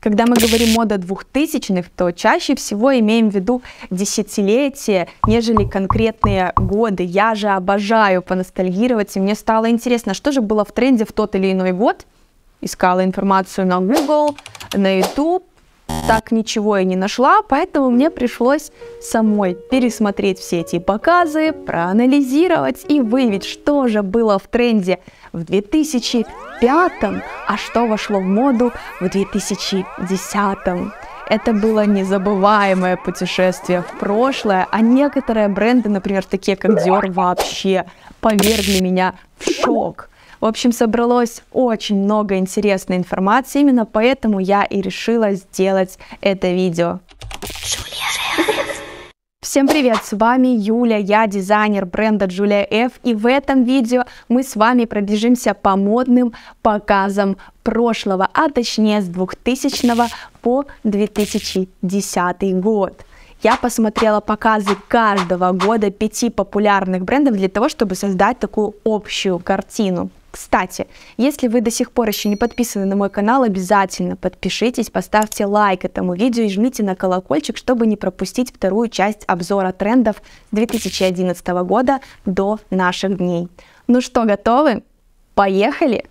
Когда мы говорим мода двухтысячных, то чаще всего имеем в виду десятилетия, нежели конкретные годы. Я же обожаю поностальгировать, и мне стало интересно, что же было в тренде в тот или иной год. Искала информацию на Google, на YouTube, так ничего и не нашла, поэтому мне пришлось самой пересмотреть все эти показы, проанализировать и выявить, что же было в тренде в 2000 2005, а что вошло в моду в 2010. Это было незабываемое путешествие в прошлое, а некоторые бренды, например, такие как Dior, вообще повергли меня в шок. В общем, собралось очень много интересной информации, именно поэтому я и решила сделать это видео. Всем привет, с вами Юля, я дизайнер бренда Julia F, и в этом видео мы с вами пробежимся по модным показам прошлого, а точнее с 2000 по 2010 год. Я посмотрела показы каждого года пяти популярных брендов для того, чтобы создать такую общую картину. Кстати, если вы до сих пор еще не подписаны на мой канал, обязательно подпишитесь, поставьте лайк этому видео и жмите на колокольчик, чтобы не пропустить вторую часть обзора трендов 2011 года до наших дней. Ну что, готовы? Поехали!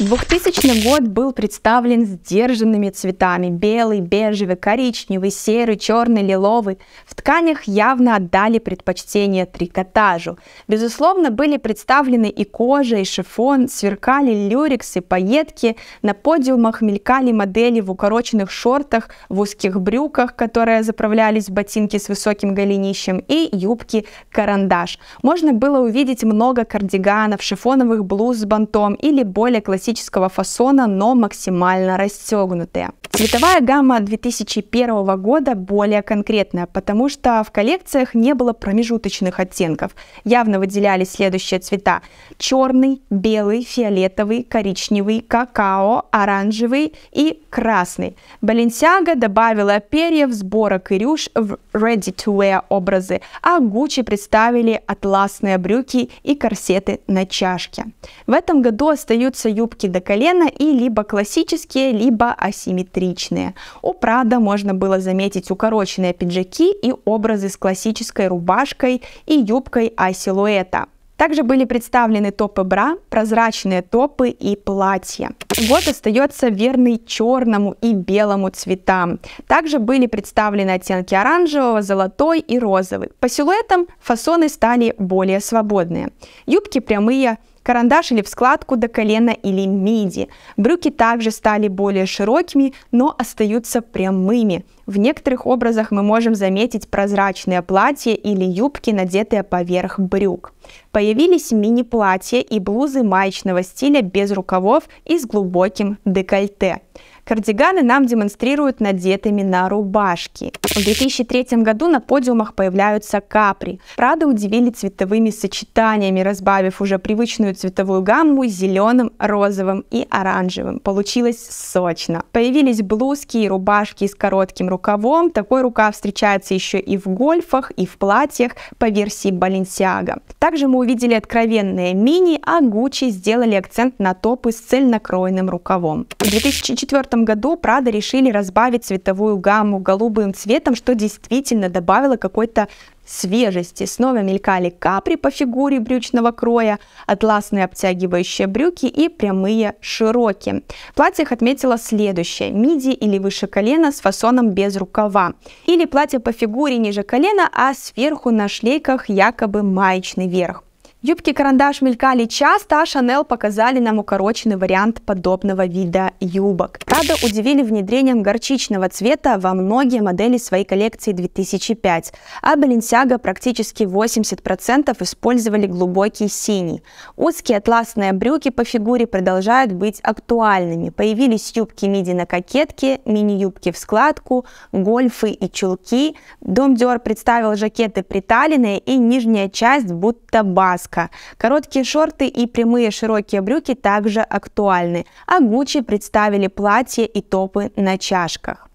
2000 год был представлен сдержанными цветами – белый, бежевый, коричневый, серый, черный, лиловый. В тканях явно отдали предпочтение трикотажу. Безусловно, были представлены и кожа, и шифон, сверкали люрексы, пайетки. На подиумах мелькали модели в укороченных шортах, в узких брюках, которые заправлялись в ботинки с высоким голенищем, и юбки-карандаш. Можно было увидеть много кардиганов, шифоновых блуз с бантом или более классических классического фасона, но максимально расстегнутые. Цветовая гамма 2001 года более конкретная, потому что в коллекциях не было промежуточных оттенков. Явно выделялись следующие цвета. Черный, белый, фиолетовый, коричневый, какао, оранжевый и красный. Balenciaga добавила перья в сборок и рюш в ready-to-wear образы, а Gucci представили атласные брюки и корсеты на чашке. В этом году остаются юбки юбки до колена и либо классические, либо асимметричные. У Прада можно было заметить укороченные пиджаки и образы с классической рубашкой и юбкой а-силуэта. Также были представлены топы бра, прозрачные топы и платья. Год остается верный черному и белому цветам. Также были представлены оттенки оранжевого, золотой и розовый. По силуэтам фасоны стали более свободные. Юбки прямые, карандаш или в складку до колена или миди. Брюки также стали более широкими, но остаются прямыми. В некоторых образах мы можем заметить прозрачные платья или юбки, надетые поверх брюк. Появились мини-платья и блузы маечного стиля без рукавов и с глубоким декольте. Кардиганы нам демонстрируют надетыми на рубашки. В 2003 году на подиумах появляются капри. Прада удивили цветовыми сочетаниями, разбавив уже привычную цветовую гамму зеленым, розовым и оранжевым. Получилось сочно. Появились блузки и рубашки с коротким рукавом рукавом. Такой рукав встречается еще и в гольфах, и в платьях по версии Balenciaga. Также мы увидели откровенные мини, а Gucci сделали акцент на топы с цельнокроенным рукавом. В 2004 году Prada решили разбавить цветовую гамму голубым цветом, что действительно добавило какой-то свежести. Снова мелькали капри по фигуре брючного кроя, атласные обтягивающие брюки и прямые широкие. В платьях отметила следующее. Миди или выше колена с фасоном без рукава. Или платье по фигуре ниже колена, а сверху на шлейках якобы маечный верх. Юбки-карандаш мелькали часто, а Шанел показали нам укороченный вариант подобного вида юбок. Рада удивили внедрением горчичного цвета во многие модели своей коллекции 2005, а Balenciaga практически 80% использовали глубокий синий. Узкие атласные брюки по фигуре продолжают быть актуальными. Появились юбки миди на кокетке, мини-юбки в складку, гольфы и чулки. Дом Dior представил жакеты приталенные и нижняя часть будто баска языка. Короткие шорты и прямые широкие брюки также актуальны, а Gucci представили платье и топы на чашках.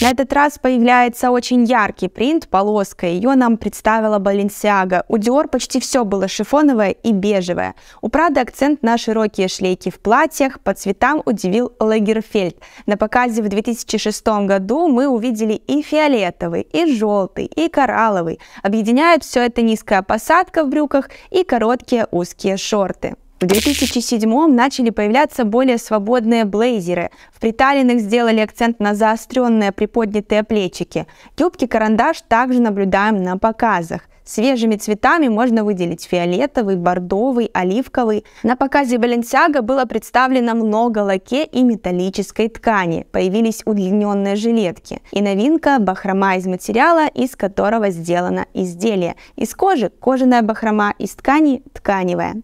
На этот раз появляется очень яркий принт, полоска. Ее нам представила Баленсиага. У Dior почти все было шифоновое и бежевое. У Prada акцент на широкие шлейки в платьях. По цветам удивил Лагерфельд. На показе в 2006 году мы увидели и фиолетовый, и желтый, и коралловый. Объединяет все это низкая посадка в брюках и короткие узкие шорты. В 2007 начали появляться более свободные блейзеры. В приталенных сделали акцент на заостренные приподнятые плечики. Юбки-карандаш также наблюдаем на показах. Свежими цветами можно выделить фиолетовый, бордовый, оливковый. На показе Balenciaga было представлено много лаке и металлической ткани. Появились удлиненные жилетки. И новинка – бахрома из материала, из которого сделано изделие. Из кожи – кожаная бахрома, из ткани – тканевая.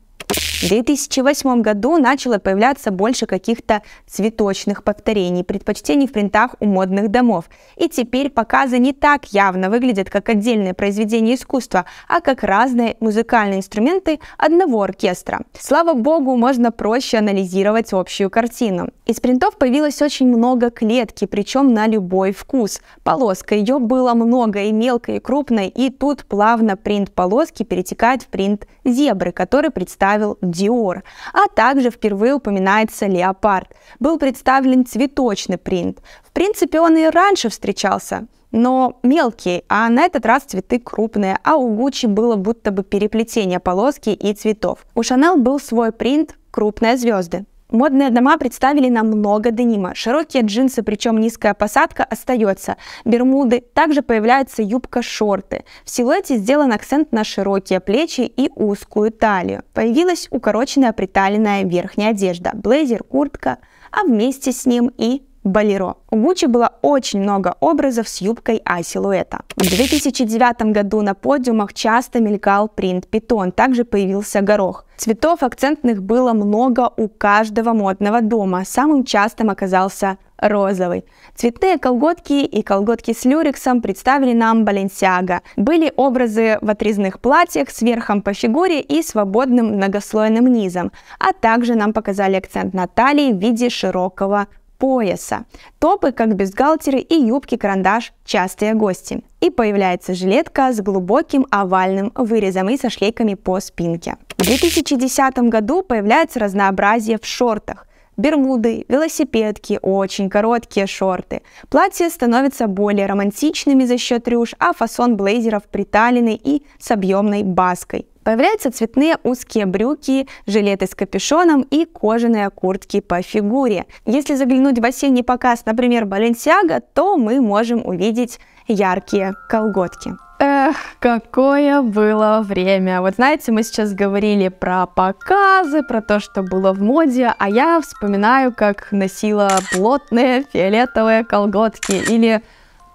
В 2008 году начало появляться больше каких-то цветочных повторений, предпочтений в принтах у модных домов. И теперь показы не так явно выглядят как отдельное произведение искусства, а как разные музыкальные инструменты одного оркестра. Слава богу, можно проще анализировать общую картину. Из принтов появилось очень много клетки, причем на любой вкус. Полоска ее было много и мелкой, и крупной, и тут плавно принт полоски перетекает в принт зебры, который представил Dior, а также впервые упоминается леопард. Был представлен цветочный принт. В принципе, он и раньше встречался, но мелкий, а на этот раз цветы крупные, а у Гуччи было будто бы переплетение полоски и цветов. У Шанел был свой принт «Крупные звезды», Модные дома представили нам много денима. Широкие джинсы, причем низкая посадка, остается. Бермуды, также появляется юбка-шорты. В силуэте сделан акцент на широкие плечи и узкую талию. Появилась укороченная приталенная верхняя одежда, блейзер, куртка, а вместе с ним и Болеро. У Гуччи было очень много образов с юбкой А-силуэта. В 2009 году на подиумах часто мелькал принт питон, также появился горох. Цветов акцентных было много у каждого модного дома. Самым частым оказался розовый. Цветные колготки и колготки с люрексом представили нам Баленсиага. Были образы в отрезных платьях с верхом по фигуре и свободным многослойным низом, а также нам показали акцент на талии в виде широкого пояса. Топы, как бюстгальтеры и юбки-карандаш – частые гости. И появляется жилетка с глубоким овальным вырезом и со шлейками по спинке. В 2010 году появляется разнообразие в шортах бермуды, велосипедки, очень короткие шорты. Платья становятся более романтичными за счет рюш, а фасон блейзеров приталенный и с объемной баской. Появляются цветные узкие брюки, жилеты с капюшоном и кожаные куртки по фигуре. Если заглянуть в осенний показ, например, Баленсиага, то мы можем увидеть яркие колготки. Эх, какое было время. Вот знаете, мы сейчас говорили про показы, про то, что было в моде, а я вспоминаю, как носила плотные фиолетовые колготки или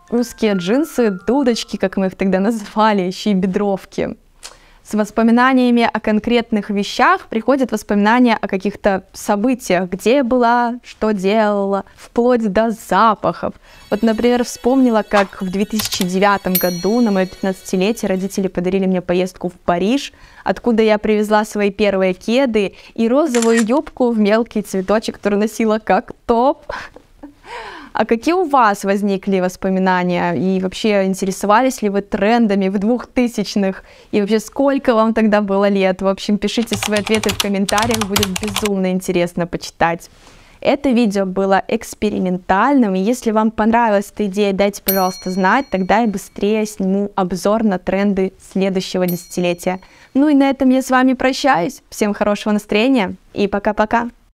узкие джинсы, дудочки, как мы их тогда называли, еще и бедровки с воспоминаниями о конкретных вещах приходят воспоминания о каких-то событиях, где я была, что делала, вплоть до запахов. Вот, например, вспомнила, как в 2009 году на мое 15-летие родители подарили мне поездку в Париж, откуда я привезла свои первые кеды и розовую юбку в мелкий цветочек, который носила как топ. А какие у вас возникли воспоминания? И вообще, интересовались ли вы трендами в двухтысячных И вообще, сколько вам тогда было лет? В общем, пишите свои ответы в комментариях, будет безумно интересно почитать. Это видео было экспериментальным, и если вам понравилась эта идея, дайте, пожалуйста, знать, тогда я быстрее сниму обзор на тренды следующего десятилетия. Ну и на этом я с вами прощаюсь, всем хорошего настроения и пока-пока!